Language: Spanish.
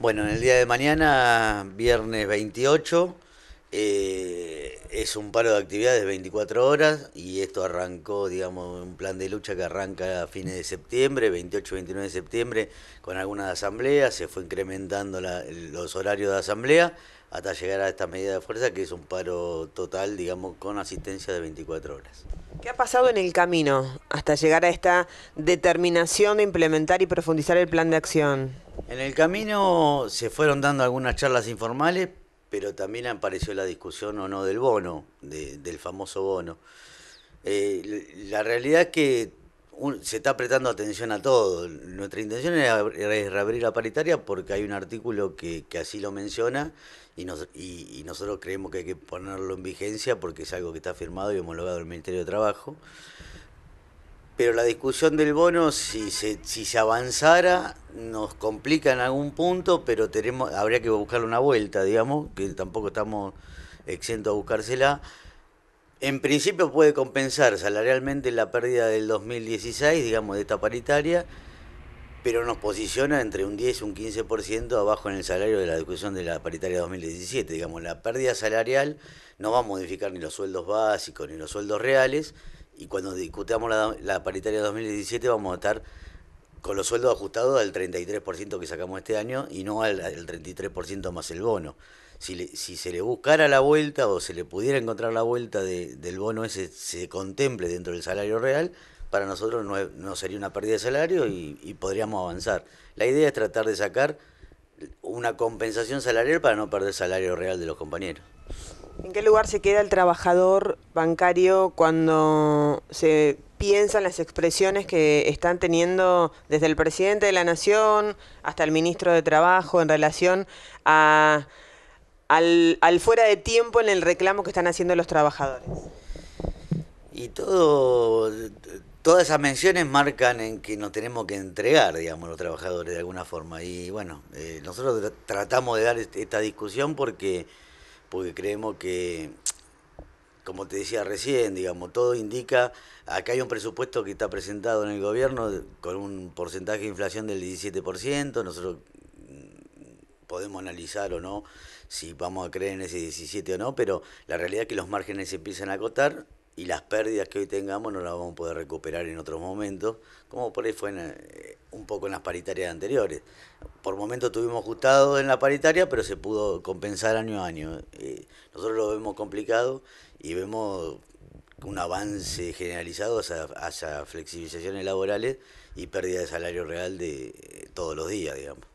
Bueno, en el día de mañana, viernes 28, eh, es un paro de actividades de 24 horas y esto arrancó, digamos, un plan de lucha que arranca a fines de septiembre, 28-29 de septiembre, con algunas asambleas, se fue incrementando los horarios de asamblea hasta llegar a esta medida de fuerza que es un paro total, digamos, con asistencia de 24 horas. ¿Qué ha pasado en el camino hasta llegar a esta determinación de implementar y profundizar el plan de acción? En el camino se fueron dando algunas charlas informales, pero también apareció la discusión o no del bono, del famoso bono. Eh, la realidad es que se está apretando atención a todo. Nuestra intención era, reabrir la paritaria porque hay un artículo que, así lo menciona y, y, nosotros creemos que hay que ponerlo en vigencia porque es algo que está firmado y homologado el Ministerio de Trabajo pero la discusión del bono, si se, avanzara, nos complica en algún punto, pero tenemos, habría que buscarle una vuelta, digamos, que tampoco estamos exentos a buscársela. En principio puede compensar salarialmente la pérdida del 2016, digamos, de esta paritaria, pero nos posiciona entre un 10 y un 15% abajo en el salario de la discusión de la paritaria 2017. Digamos, la pérdida salarial no va a modificar ni los sueldos básicos ni los sueldos reales, y cuando discutamos la, paritaria 2017 vamos a estar con los sueldos ajustados al 33% que sacamos este año y no al, 33% más el bono. Si, se le buscara la vuelta o se le pudiera encontrar la vuelta del bono ese, se contemple dentro del salario real, para nosotros no, sería una pérdida de salario y, y, podríamos avanzar. La idea es tratar de sacar una compensación salarial para no perder salario real de los compañeros. ¿En qué lugar se queda el trabajador bancario cuando se piensan las expresiones que están teniendo desde el presidente de la Nación hasta el ministro de Trabajo en relación al, fuera de tiempo en el reclamo que están haciendo los trabajadores? Y todo, todas esas menciones marcan en que nos tenemos que entregar, digamos, los trabajadores de alguna forma. Y bueno, eh, nosotros tratamos de dar este, esta discusión porque porque creemos que, como te decía recién, digamos, todo indica, acá hay un presupuesto que está presentado en el gobierno con un porcentaje de inflación del 17%, nosotros mm, podemos analizar o no si vamos a creer en ese 17 o no, pero la realidad es que los márgenes se empiezan a acotar y las pérdidas que hoy tengamos no las vamos a poder recuperar en otros momentos, como por ahí fue eh, un poco en las paritarias anteriores. Por momentos tuvimos ajustado en la paritaria, pero se pudo compensar año a año. Eh, nosotros lo vemos complicado y vemos un avance generalizado hacia, flexibilizaciones laborales y pérdida de salario real de eh, todos los días, digamos.